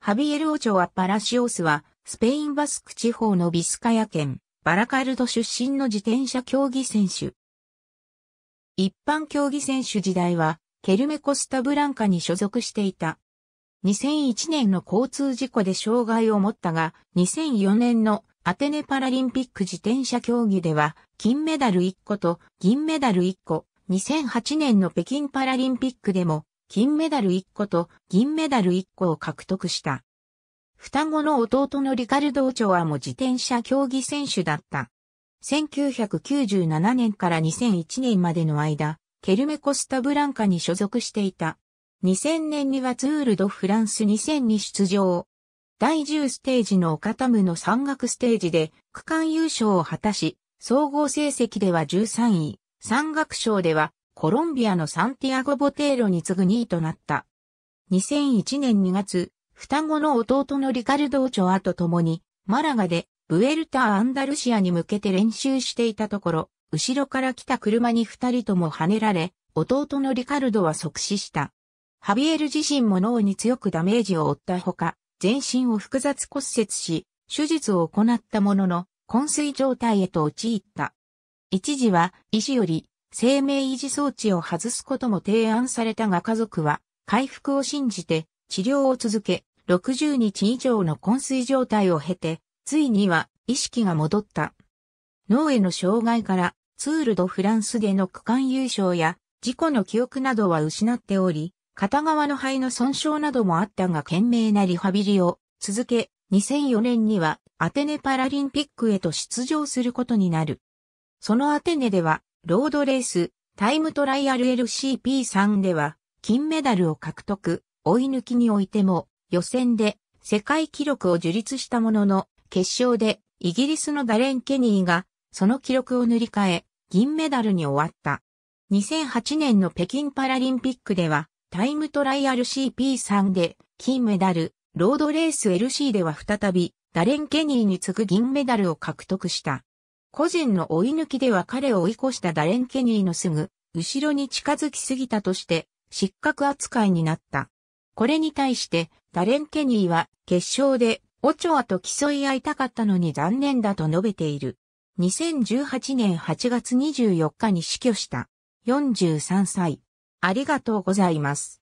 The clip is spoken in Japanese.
ハビエル・オチョア・パラシオスは、スペイン・バスク地方のビスカヤ県、バラカルド出身の自転車競技選手。一般競技選手時代は、ケルメコスタブランカに所属していた。2001年の交通事故で障害を持ったが、2004年のアテネパラリンピック自転車競技では、金メダル1個と銀メダル1個、2008年の北京パラリンピックでも金メダル1個と銀メダル1個を獲得した。双子の弟のリカルド・オチョアも自転車競技選手だった。1997年から2001年までの間、ケルメコスタブランカに所属していた。2000年にはツールド・フランス2000に出場。第10ステージのオカタムの山岳ステージで区間優勝を果たし、総合成績では13位、山岳賞ではコロンビアのサンティアゴ・ボテーロに次ぐ2位となった。2001年2月、双子の弟のリカルド・オチョアと共に、マラガで、ブエルタ・アンダルシアに向けて練習していたところ、後ろから来た車に二人とも跳ねられ、弟のリカルドは即死した。ハビエル自身も脳に強くダメージを負ったほか、全身を複雑骨折し、手術を行ったものの、昏睡状態へと陥った。一時は、医師より生命維持装置を外すことも提案されたが家族は回復を信じて治療を続け、60日以上の昏睡状態を経て、ついには意識が戻った。脳への障害からツール・ド・フランスでの区間優勝や事故の記憶などは失っており、片側の肺の損傷などもあったが懸命なリハビリを続け、2004年にはアテネパラリンピックへと出場することになる。そのアテネではロードレース、タイムトライアル LCP3 では、金メダルを獲得、追い抜きにおいても、予選で世界記録を樹立したものの、決勝でイギリスのダレン・ケニーが、その記録を塗り替え、銀メダルに終わった。2008年の北京パラリンピックでは、タイムトライアル CP3 で、金メダル、ロードレース LC では再び、ダレン・ケニーに次ぐ銀メダルを獲得した。個人の追い抜きでは彼を追い越したダレン・ケニーのすぐ、後ろに近づきすぎたとして、失格扱いになった。これに対して、ダレン・ケニーは、決勝で、オチョアと競い合いたかったのに残念だと述べている。2018年8月24日に死去した。43歳。ありがとうございます。